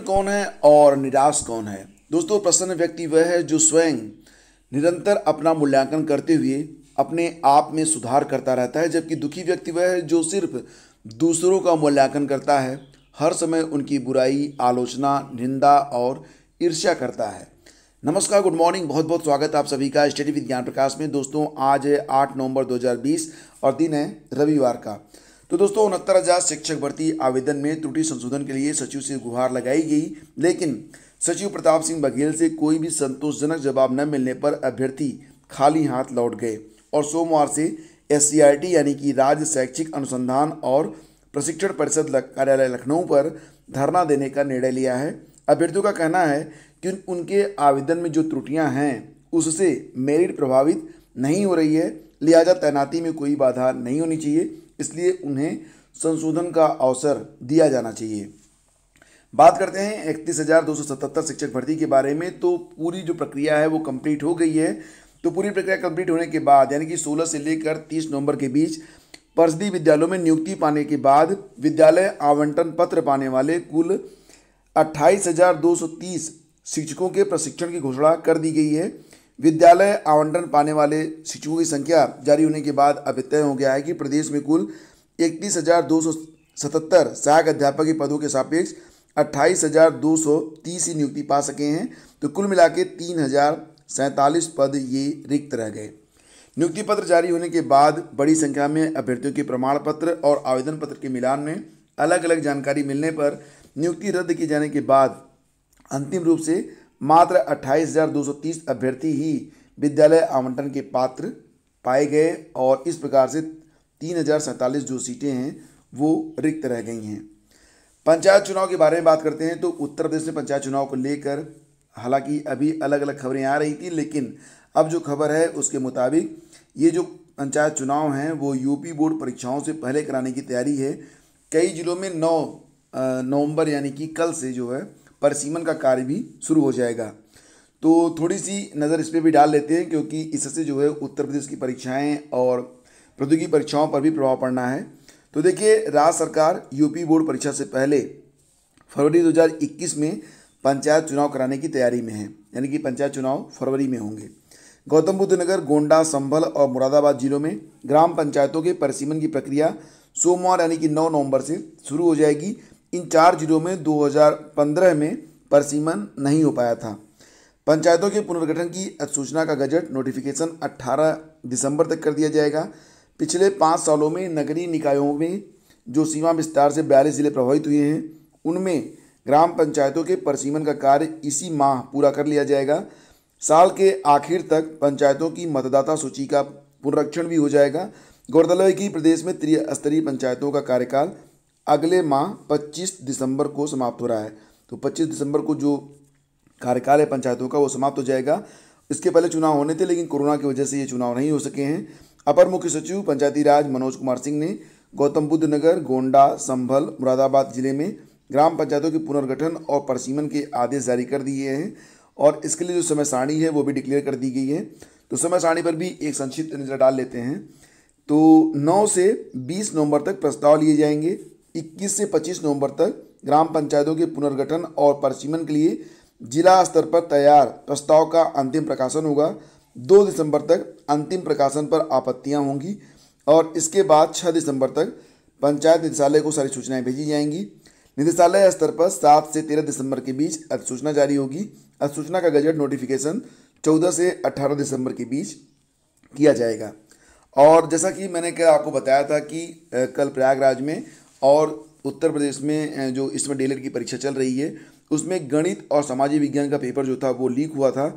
कौन है और निराश कौन है दोस्तों प्रसन्न व्यक्ति वह है जो स्वयं निरंतर अपना मूल्यांकन करते हुए अपने आप में सुधार करता रहता है जबकि दुखी व्यक्ति वह है जो सिर्फ दूसरों का मूल्यांकन करता है हर समय उनकी बुराई आलोचना निंदा और ईर्ष्या करता है नमस्कार गुड मॉर्निंग बहुत बहुत स्वागत आप सभी का स्टडी विद ज्ञान प्रकाश में दोस्तों आज है आठ नवंबर 2020 और दिन है रविवार का तो दोस्तों उनहत्तर हजार शिक्षक भर्ती आवेदन में त्रुटि संशोधन के लिए सचिव से गुहार लगाई गई लेकिन सचिव प्रताप सिंह बघेल से कोई भी संतोषजनक जवाब न मिलने पर अभ्यर्थी खाली हाथ लौट गए और सोमवार से एस यानी कि राज्य शैक्षिक अनुसंधान और प्रशिक्षण परिषद कार्यालय लखनऊ पर धरना देने का निर्णय लिया है अभ्यर्थियों का कहना है कि उनके आवेदन में जो त्रुटियां हैं उससे मेरिट प्रभावित नहीं हो रही है लिहाजा तैनाती में कोई बाधा नहीं होनी चाहिए इसलिए उन्हें संशोधन का अवसर दिया जाना चाहिए बात करते हैं इकतीस हज़ार दो सौ सतहत्तर शिक्षक भर्ती के बारे में तो पूरी जो प्रक्रिया है वो कंप्लीट हो गई है तो पूरी प्रक्रिया कंप्लीट होने के बाद यानी कि 16 से लेकर 30 नवंबर के बीच पर्सदी विद्यालयों में नियुक्ति पाने के बाद विद्यालय आवंटन पत्र पाने वाले कुल 28,230 शिक्षकों के प्रशिक्षण की घोषणा कर दी गई है विद्यालय आवंटन पाने वाले शिक्षकों की संख्या जारी होने के बाद अब तय हो गया है कि प्रदेश में कुल इकतीस हज़ार दो सौ सतहत्तर सहायक अध्यापक के पदों के सापेक्ष अट्ठाईस हज़ार दो सौ तीस ही नियुक्ति पा सके हैं तो कुल मिला के तीन हज़ार सैंतालीस पद ये रिक्त रह गए नियुक्ति पत्र जारी होने के बाद बड़ी संख्या में अभ्यर्थियों के प्रमाण पत्र और आवेदन पत्र के मिलान में अलग अलग जानकारी मिलने पर नियुक्ति रद्द किए जाने के बाद अंतिम रूप से मात्र अट्ठाईस अभ्यर्थी ही विद्यालय आवंटन के पात्र पाए गए और इस प्रकार से तीन हज़ार जो सीटें हैं वो रिक्त रह गई हैं पंचायत चुनाव के बारे में बात करते हैं तो उत्तर प्रदेश में पंचायत चुनाव को लेकर हालांकि अभी अलग अलग खबरें आ रही थी लेकिन अब जो खबर है उसके मुताबिक ये जो पंचायत चुनाव हैं वो यूपी बोर्ड परीक्षाओं से पहले कराने की तैयारी है कई जिलों में नौ नवंबर यानी कि कल से जो है परसीमन का कार्य भी शुरू हो जाएगा तो थोड़ी सी नज़र इस पर भी डाल लेते हैं क्योंकि इससे जो है उत्तर प्रदेश की परीक्षाएं और प्रौद्योगिकी परीक्षाओं पर भी प्रभाव पड़ना है तो देखिए राज्य सरकार यूपी बोर्ड परीक्षा से पहले फरवरी 2021 में पंचायत चुनाव कराने की तैयारी में है यानी कि पंचायत चुनाव फरवरी में होंगे गौतम बुद्ध नगर गोंडा संभल और मुरादाबाद जिलों में ग्राम पंचायतों के परिसीमन की प्रक्रिया सोमवार यानी कि 9 नवंबर से शुरू हो जाएगी इन चार जिलों में 2015 में परसीमन नहीं हो पाया था पंचायतों के पुनर्गठन की अधिसूचना का गजट नोटिफिकेशन 18 दिसंबर तक कर दिया जाएगा पिछले पाँच सालों में नगरीय निकायों में जो सीमा विस्तार से बयालीस ज़िले प्रभावित हुए हैं उनमें ग्राम पंचायतों के परसीमन का कार्य इसी माह पूरा कर लिया जाएगा साल के आखिर तक पंचायतों की मतदाता सूची का पुनरक्षण भी हो जाएगा गौरतलब है कि प्रदेश में त्रिस्तरीय पंचायतों का कार्यकाल अगले माह 25 दिसंबर को समाप्त हो रहा है तो 25 दिसंबर को जो कार्यकाल है पंचायतों का वो समाप्त हो जाएगा इसके पहले चुनाव होने थे लेकिन कोरोना की वजह से ये चुनाव नहीं हो सके हैं अपर मुख्य सचिव पंचायती राज मनोज कुमार सिंह ने गौतम बुद्ध नगर गोंडा संभल मुरादाबाद जिले में ग्राम पंचायतों के पुनर्गठन और परसीमन के आदेश जारी कर दिए हैं और इसके लिए जो समय सारणी है वो भी डिक्लेयर कर दी गई है तो समय सारणी पर भी एक संक्षिप्त नज़र डाल लेते हैं तो 9 से 20 नवंबर तक प्रस्ताव लिए जाएंगे 21 से 25 नवंबर तक ग्राम पंचायतों के पुनर्गठन और परचीमन के लिए जिला स्तर पर तैयार प्रस्ताव का अंतिम प्रकाशन होगा दो दिसंबर तक अंतिम प्रकाशन पर आपत्तियां होंगी और इसके बाद छः दिसंबर तक पंचायत निदेशालय को सारी सूचनाएं भेजी जाएंगी निदेशालय स्तर पर सात से तेरह दिसंबर के बीच अधिसूचना जारी होगी अधिसूचना का गजट नोटिफिकेशन चौदह से अट्ठारह दिसंबर के बीच किया जाएगा और जैसा कि मैंने कल आपको बताया था कि कल प्रयागराज में और उत्तर प्रदेश में जो इसमें डेलर की परीक्षा चल रही है उसमें गणित और सामाजिक विज्ञान का पेपर जो था वो लीक हुआ था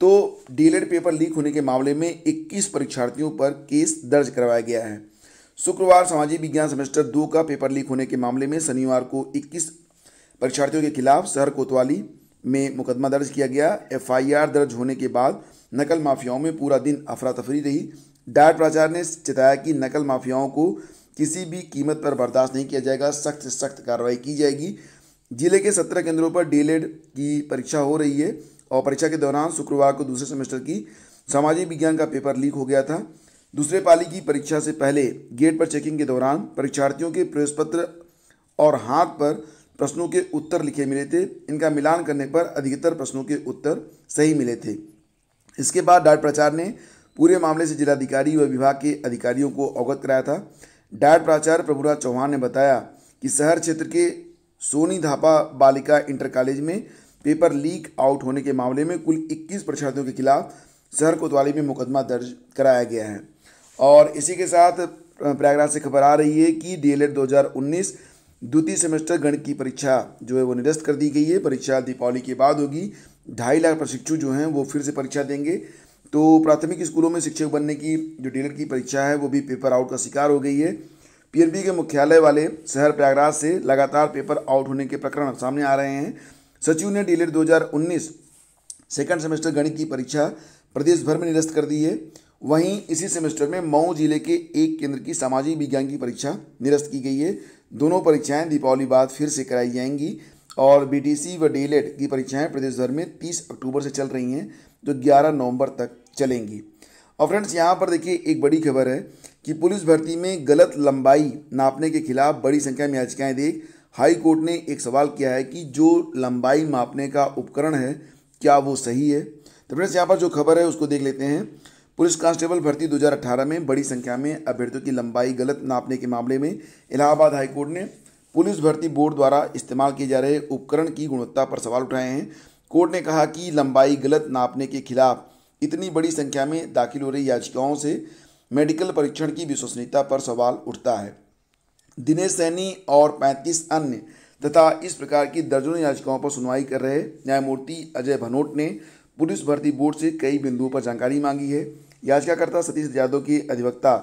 तो डीएलएड पेपर लीक होने के मामले में 21 परीक्षार्थियों पर केस दर्ज करवाया गया है शुक्रवार सामाजिक विज्ञान सेमेस्टर दो का पेपर लीक होने के मामले में शनिवार को 21 परीक्षार्थियों के खिलाफ शहर कोतवाली में मुकदमा दर्ज किया गया एफआईआर दर्ज होने के बाद नकल माफियाओं में पूरा दिन अफरा तफरी रही डायर प्राचार्य ने चेताया कि नकल माफियाओं को किसी भी कीमत पर बर्दाश्त नहीं किया जाएगा सख्त से सख्त कार्रवाई की जाएगी जिले के सत्रह केंद्रों पर डी की परीक्षा हो रही है और परीक्षा के दौरान शुक्रवार को दूसरे सेमेस्टर की सामाजिक विज्ञान का पेपर लीक हो गया था दूसरे पाली की परीक्षा से पहले गेट पर चेकिंग के दौरान परीक्षार्थियों के प्रवेश पत्र और हाथ पर प्रश्नों के उत्तर लिखे मिले थे इनका मिलान करने पर अधिकतर प्रश्नों के उत्तर सही मिले थे इसके बाद डाट प्रचार ने पूरे मामले से जिलाधिकारी व विभाग के अधिकारियों को अवगत कराया था डायट प्राचार्य प्रभुराज चौहान ने बताया कि शहर क्षेत्र के सोनी धापा बालिका इंटर कॉलेज में पेपर लीक आउट होने के मामले में कुल 21 परीक्षार्थियों के खिलाफ शहर कोतवाली में मुकदमा दर्ज कराया गया है और इसी के साथ प्रयागराज से खबर आ रही है कि डीएलएड 2019 द्वितीय सेमेस्टर गण की परीक्षा जो है वो निरस्त कर दी गई है परीक्षा दीपावली के बाद होगी ढाई लाख प्रशिक्षु जो हैं वो फिर से परीक्षा देंगे तो प्राथमिक स्कूलों में शिक्षक बनने की जो डी की परीक्षा है वो भी पेपर आउट का शिकार हो गई है पीएनबी के मुख्यालय वाले शहर प्रयागराज से लगातार पेपर आउट होने के प्रकरण सामने आ रहे हैं सचिव ने डी दो हज़ार उन्नीस सेकेंड सेमेस्टर गणित की परीक्षा प्रदेश भर में निरस्त कर दी है वहीं इसी सेमेस्टर में मऊ जिले के एक केंद्र की सामाजिक विज्ञान की परीक्षा निरस्त की गई है दोनों परीक्षाएं दीपावली बाद फिर से कराई जाएंगी और बीटीसी व डीलेट की परीक्षाएं प्रदेश भर में 30 अक्टूबर से चल रही हैं जो 11 नवंबर तक चलेंगी और फ्रेंड्स यहाँ पर देखिए एक बड़ी खबर है कि पुलिस भर्ती में गलत लंबाई नापने के खिलाफ बड़ी संख्या में याचिकाएं दी हाई कोर्ट ने एक सवाल किया है कि जो लंबाई मापने का उपकरण है क्या वो सही है तो फ्रेंड्स यहाँ पर जो खबर है उसको देख लेते हैं पुलिस कांस्टेबल भर्ती 2018 में बड़ी संख्या में अभ्यर्थियों की लंबाई गलत नापने के मामले में इलाहाबाद हाईकोर्ट ने पुलिस भर्ती बोर्ड द्वारा इस्तेमाल किए जा रहे उपकरण की गुणवत्ता पर सवाल उठाए हैं कोर्ट ने कहा कि लंबाई गलत नापने के खिलाफ इतनी बड़ी संख्या में दाखिल हो रही याचिकाओं से मेडिकल परीक्षण की विश्वसनीयता पर सवाल उठता है दिनेश सैनी और 35 अन्य तथा इस प्रकार की दर्जनों याचिकाओं पर सुनवाई कर रहे न्यायमूर्ति अजय भनोट ने पुलिस भर्ती बोर्ड से कई बिंदुओं पर जानकारी मांगी है याचिकाकर्ता सतीश यादव के अधिवक्ता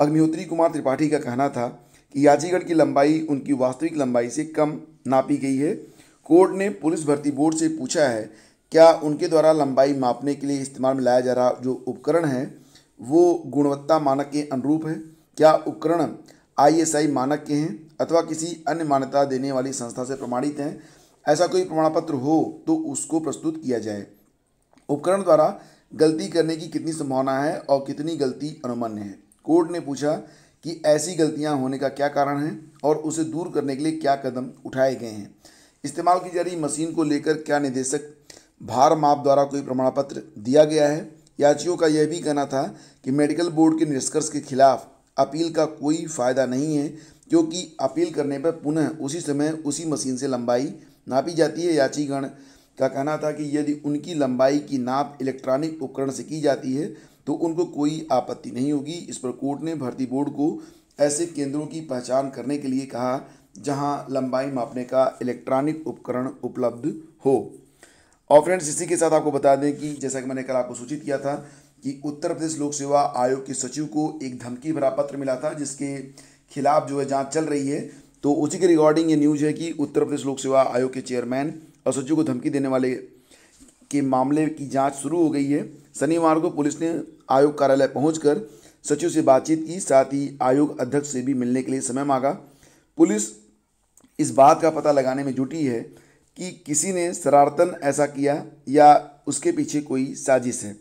अग्निहोत्री कुमार त्रिपाठी का कहना था कि याचिका की लंबाई उनकी वास्तविक लंबाई से कम नापी गई है कोर्ट ने पुलिस भर्ती बोर्ड से पूछा है क्या उनके द्वारा लंबाई मापने के लिए इस्तेमाल में लाया जा रहा जो उपकरण है वो गुणवत्ता मानक के अनुरूप है क्या उपकरण आईएसआई मानक के हैं अथवा किसी अन्य मान्यता देने वाली संस्था से प्रमाणित हैं ऐसा कोई प्रमाण पत्र हो तो उसको प्रस्तुत किया जाए उपकरण द्वारा गलती करने की कितनी संभावना है और कितनी गलती अनुमान्य है कोर्ट ने पूछा कि ऐसी गलतियां होने का क्या कारण है और उसे दूर करने के लिए क्या कदम उठाए गए हैं इस्तेमाल की जा रही मशीन को लेकर क्या निदेशक भार माप द्वारा कोई प्रमाण पत्र दिया गया है याचियों का यह भी कहना था कि मेडिकल बोर्ड के निष्कर्ष के खिलाफ अपील का कोई फायदा नहीं है क्योंकि अपील करने पर पुनः उसी समय उसी मशीन से लंबाई नापी जाती है याचीगण का कहना था कि यदि उनकी लंबाई की नाप इलेक्ट्रॉनिक उपकरण से की जाती है तो उनको कोई आपत्ति नहीं होगी इस पर कोर्ट ने भर्ती बोर्ड को ऐसे केंद्रों की पहचान करने के लिए कहा जहां लंबाई मापने का इलेक्ट्रॉनिक उपकरण उपलब्ध हो और फ्रेंड्स इसी के साथ आपको बता दें कि जैसा कि मैंने कल आपको सूचित किया था कि उत्तर प्रदेश लोक सेवा आयोग के सचिव को एक धमकी भरा पत्र मिला था जिसके खिलाफ जो है जाँच चल रही है तो उसी के रिगार्डिंग ये न्यूज़ है कि उत्तर प्रदेश लोक सेवा आयोग के चेयरमैन और सचिव को धमकी देने वाले के मामले की जांच शुरू हो गई है शनिवार को पुलिस ने आयोग कार्यालय पहुंचकर सचिव से बातचीत की साथ ही आयोग अध्यक्ष से भी मिलने के लिए समय मांगा पुलिस इस बात का पता लगाने में जुटी है कि किसी ने शरारतन ऐसा किया या उसके पीछे कोई साजिश है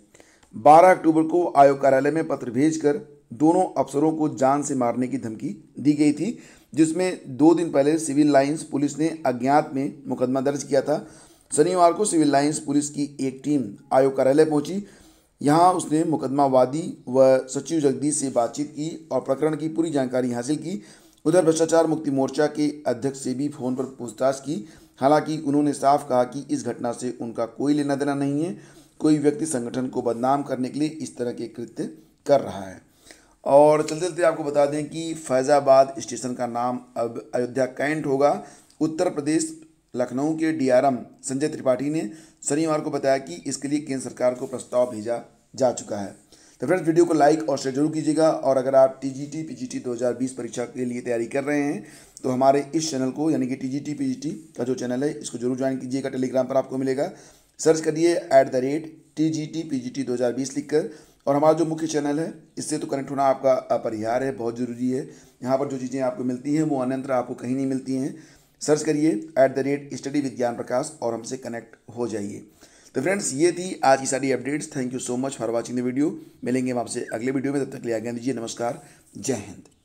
12 अक्टूबर को आयोग कार्यालय में पत्र भेजकर दोनों अफसरों को जान से मारने की धमकी दी गई थी जिसमें दो दिन पहले सिविल लाइंस पुलिस ने अज्ञात में मुकदमा दर्ज किया था शनिवार को सिविल लाइंस पुलिस की एक टीम आयोग कार्यालय पहुंची यहाँ उसने मुकदमावादी व सचिव जगदीश से बातचीत की और प्रकरण की पूरी जानकारी हासिल की उधर भ्रष्टाचार मुक्ति मोर्चा के अध्यक्ष से भी फोन पर पूछताछ की हालांकि उन्होंने साफ कहा कि इस घटना से उनका कोई लेना देना नहीं है कोई व्यक्ति संगठन को बदनाम करने के लिए इस तरह के कृत्य कर रहा है और चलते चलते आपको बता दें कि फैज़ाबाद स्टेशन का नाम अब अयोध्या कैंट होगा उत्तर प्रदेश लखनऊ के डीआरएम संजय त्रिपाठी ने शनिवार को बताया कि इसके लिए केंद्र सरकार को प्रस्ताव भेजा जा चुका है तो फ्रेंड्स वीडियो को लाइक और शेयर जरूर कीजिएगा और अगर आप T G T P G T दो हज़ार बीस परीक्षा के लिए तैयारी कर रहे हैं तो हमारे इस चैनल को यानी कि T G T P G T का जो चैनल है इसको जरूर ज्वाइन कीजिएगा टेलीग्राम पर आपको मिलेगा सर्च करिए at the rate T G T P G T दो हज़ार बीस लिख कर और हमारा जो मुख्य चैनल है इससे तो कनेक्ट होना आपका अपरिहार है बहुत ज़रूरी है यहाँ पर जो चीज़ें आपको मिलती हैं वो अन्यंत्र आपको कहीं नहीं मिलती हैं सर्च करिए ऐट द रेट स्टडी विज्ञान प्रकाश और हमसे कनेक्ट हो जाइए तो फ्रेंड्स ये थी आज की सारी updates thank you so much for watching the video मिलेंगे हम आपसे अगले वीडियो में तब तक ले आगे दीजिए नमस्कार जय हिंद